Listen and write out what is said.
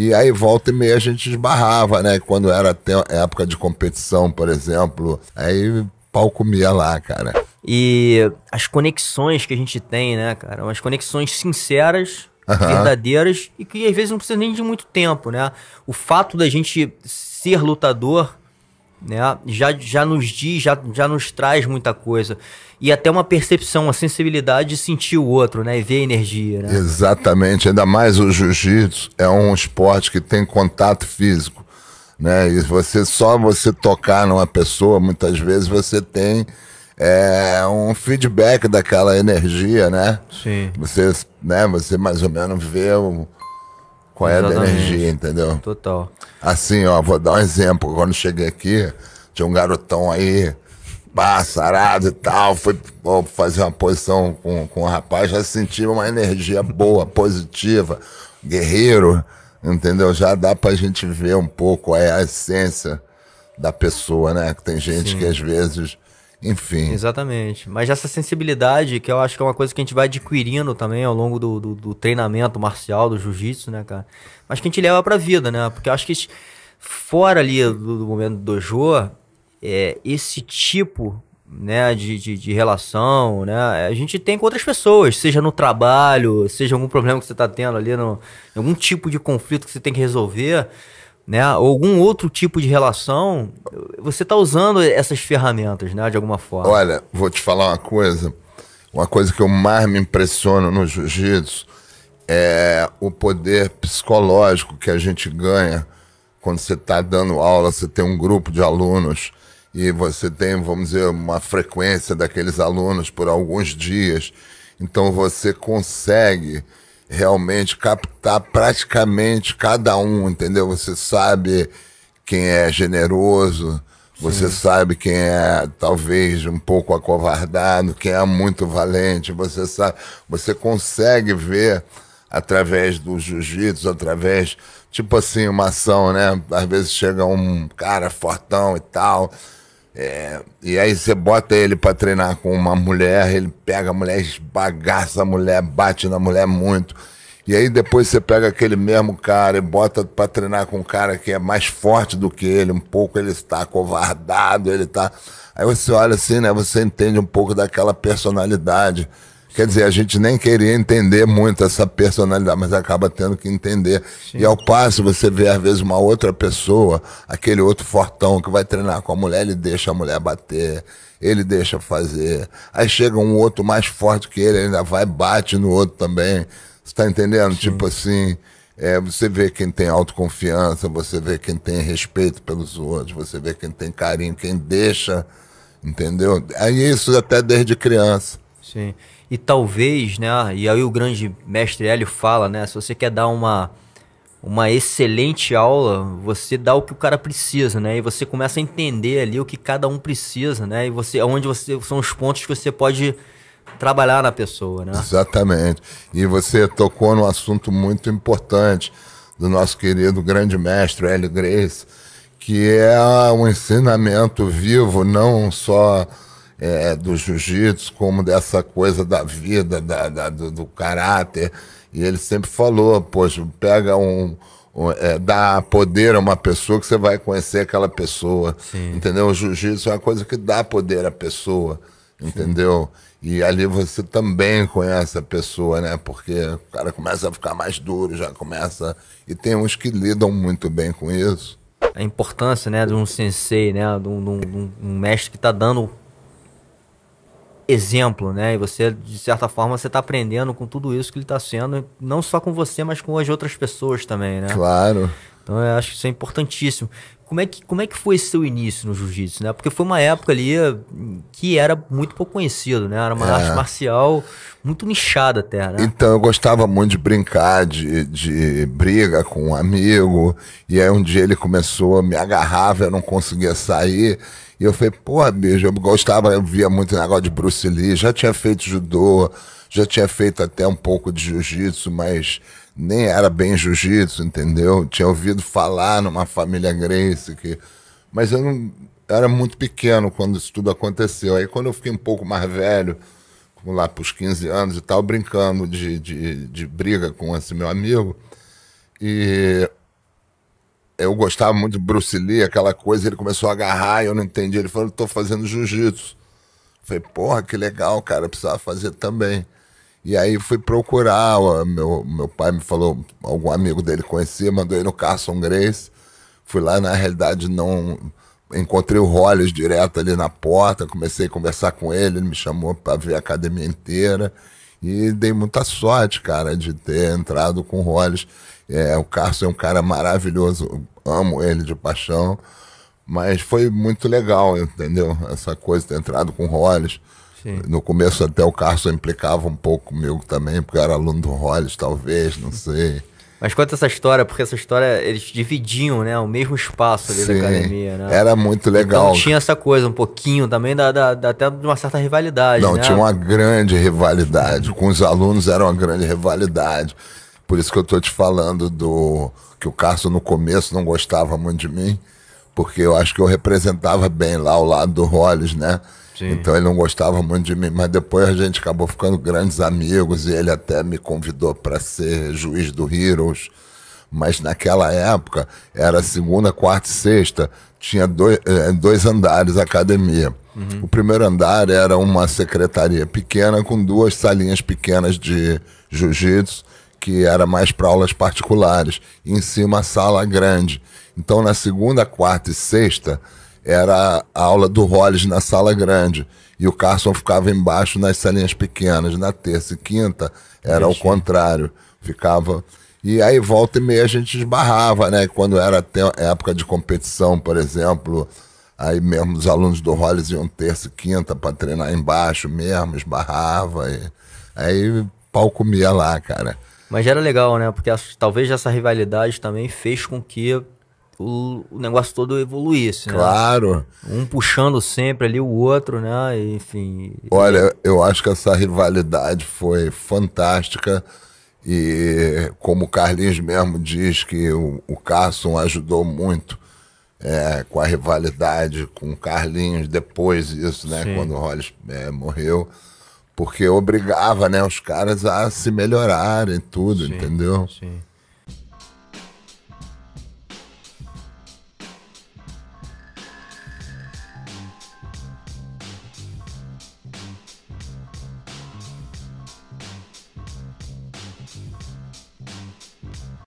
E aí volta e meia a gente esbarrava, né? Quando era época de competição, por exemplo, aí pau comia lá, cara. E as conexões que a gente tem, né, cara? Umas conexões sinceras, uhum. verdadeiras e que às vezes não precisa nem de muito tempo, né? O fato da gente ser lutador né? Já, já nos diz, já, já nos traz muita coisa. E até uma percepção, uma sensibilidade de sentir o outro, né? E ver a energia. Né? Exatamente. Ainda mais o jiu-jitsu é um esporte que tem contato físico. Né? E você só você tocar numa pessoa, muitas vezes você tem é, um feedback daquela energia, né? Sim. Você, né, você mais ou menos vê o qual é a energia, entendeu? Total. Assim, ó, vou dar um exemplo. Quando cheguei aqui, tinha um garotão aí, pá, sarado e tal, foi fazer uma posição com, com o rapaz, já senti uma energia boa, positiva, guerreiro, entendeu? Já dá pra gente ver um pouco qual é a essência da pessoa, né? Que tem gente Sim. que às vezes enfim. Exatamente. Mas essa sensibilidade, que eu acho que é uma coisa que a gente vai adquirindo também ao longo do, do, do treinamento marcial, do jiu-jitsu, né, cara? Mas que a gente leva pra vida, né? Porque eu acho que fora ali do, do momento do dojo, é, esse tipo né, de, de, de, relação, né? A gente tem com outras pessoas, seja no trabalho, seja algum problema que você está tendo ali, no, algum tipo de conflito que você tem que resolver né, ou algum outro tipo de relação, você está usando essas ferramentas, né, de alguma forma. Olha, vou te falar uma coisa. Uma coisa que eu mais me impressiono no jiu-jitsu é o poder psicológico que a gente ganha quando você está dando aula, você tem um grupo de alunos e você tem, vamos dizer, uma frequência daqueles alunos por alguns dias. Então você consegue realmente captar praticamente cada um, entendeu? Você sabe quem é generoso, você Sim. sabe quem é talvez um pouco acovardado, quem é muito valente, você sabe, você consegue ver através do jiu-jitsu, através tipo assim, uma ação, né? Às vezes chega um cara fortão e tal, é, e aí você bota ele para treinar com uma mulher, ele pega a mulher, esbagaça a mulher, bate na mulher muito. E aí depois você pega aquele mesmo cara e bota para treinar com um cara que é mais forte do que ele, um pouco ele está covardado, ele está. Aí você olha assim, né? Você entende um pouco daquela personalidade. Quer dizer, a gente nem queria entender muito essa personalidade, mas acaba tendo que entender. Sim. E ao passo, você vê, às vezes, uma outra pessoa, aquele outro fortão que vai treinar com a mulher, ele deixa a mulher bater, ele deixa fazer. Aí chega um outro mais forte que ele, ainda vai bate no outro também. Você tá entendendo? Sim. Tipo assim. É, você vê quem tem autoconfiança, você vê quem tem respeito pelos outros, você vê quem tem carinho, quem deixa, entendeu? É isso até desde criança. Sim. E talvez, né? E aí o grande mestre Hélio fala, né? Se você quer dar uma, uma excelente aula, você dá o que o cara precisa, né? E você começa a entender ali o que cada um precisa, né? E você, onde você são os pontos que você pode trabalhar na pessoa, né? Exatamente. E você tocou num assunto muito importante do nosso querido grande mestre Hélio Grace, que é um ensinamento vivo, não só é, do jiu-jitsu, como dessa coisa da vida, da, da do, do, caráter. E ele sempre falou, poxa, pega um. um é, dá poder a uma pessoa que você vai conhecer aquela pessoa. Sim. Entendeu? O jiu-jitsu é uma coisa que dá poder à pessoa. Entendeu? Sim. E ali você também conhece a pessoa, né? Porque o cara começa a ficar mais duro, já começa. E tem uns que lidam muito bem com isso. A importância, né, de um sensei, né, de um, de um, de um mestre que está dando exemplo, né? E você, de certa forma, você está aprendendo com tudo isso que ele está sendo, não só com você, mas com as outras pessoas também, né? Claro. Então eu acho que isso é importantíssimo como é que, como é que foi seu início no jiu-jitsu, né? Porque foi uma época ali eh, que era muito pouco conhecido, né? Era uma é. arte marcial muito nichada até, né? Então, eu gostava muito de brincar, de, de briga com um amigo. E aí um dia ele começou, me agarrava, eu não conseguia sair. E eu falei, pô, bicho, eu gostava, eu via muito negócio de Bruce Lee, já tinha feito judô, já tinha feito até um pouco de jiu-jitsu, mas nem era bem jiu-jitsu, entendeu? Tinha ouvido falar numa família Grace que. Mas eu não. era muito pequeno quando isso tudo aconteceu. Aí quando eu fiquei um pouco mais velho, como lá para os 15 anos e tal, brincando de, de, de briga com esse meu amigo. E eu gostava muito de Bruce Lee, aquela coisa, ele começou a agarrar e eu não entendi. Ele falou, estou fazendo jiu-jitsu. Falei, porra, que legal, cara, precisava fazer também. E aí fui procurar, meu, meu pai me falou, algum amigo dele conhecia, mandou ele no Carson Grace. Fui lá, na realidade, não encontrei o Hollis direto ali na porta, comecei a conversar com ele, ele me chamou para ver a academia inteira. E dei muita sorte, cara, de ter entrado com o Hollis. É, o Carson é um cara maravilhoso, amo ele de paixão. Mas foi muito legal, entendeu? Essa coisa, ter entrado com o Hollis. Sim. No começo até o Carson implicava um pouco comigo também, porque eu era aluno do Hollis, talvez, não sei. Mas conta essa história, porque essa história eles dividiam, né? O mesmo espaço ali Sim, da academia, né? Era muito então legal. Então tinha essa coisa um pouquinho também, da, da, da até de uma certa rivalidade. Não, né? tinha uma grande rivalidade. Com os alunos era uma grande rivalidade. Por isso que eu tô te falando do. que o Carson no começo não gostava muito de mim, porque eu acho que eu representava bem lá o lado do Hollis, né? Sim. Então ele não gostava muito de mim, mas depois a gente acabou ficando grandes amigos e ele até me convidou para ser juiz do Heroes. Mas naquela época era segunda, quarta e sexta, tinha dois, eh, dois andares a academia. Uhum. O primeiro andar era uma secretaria pequena com duas salinhas pequenas de jiu-jitsu, que era mais para aulas particulares. E em cima a sala grande. Então na segunda, quarta e sexta era a aula do Rolls na sala grande. E o Carson ficava embaixo nas salinhas pequenas. Na terça e quinta era o contrário. Ficava. E aí volta e meia a gente esbarrava, né? Quando era época de competição, por exemplo, aí mesmo os alunos do Rolls iam terça e quinta para treinar embaixo mesmo, esbarrava. E... Aí pau comia lá, cara. Mas era legal, né? Porque talvez essa rivalidade também fez com que o, o negócio todo evoluísse. Assim, né? Claro. Um puxando sempre ali o outro, né? Enfim. Olha, eu acho que essa rivalidade foi fantástica. E como o Carlinhos mesmo diz que o, o Carson ajudou muito é, com a rivalidade com o Carlinhos depois disso, né? Sim. Quando o Hollis é, morreu. Porque obrigava né, os caras a se melhorarem tudo, sim, entendeu? Sim.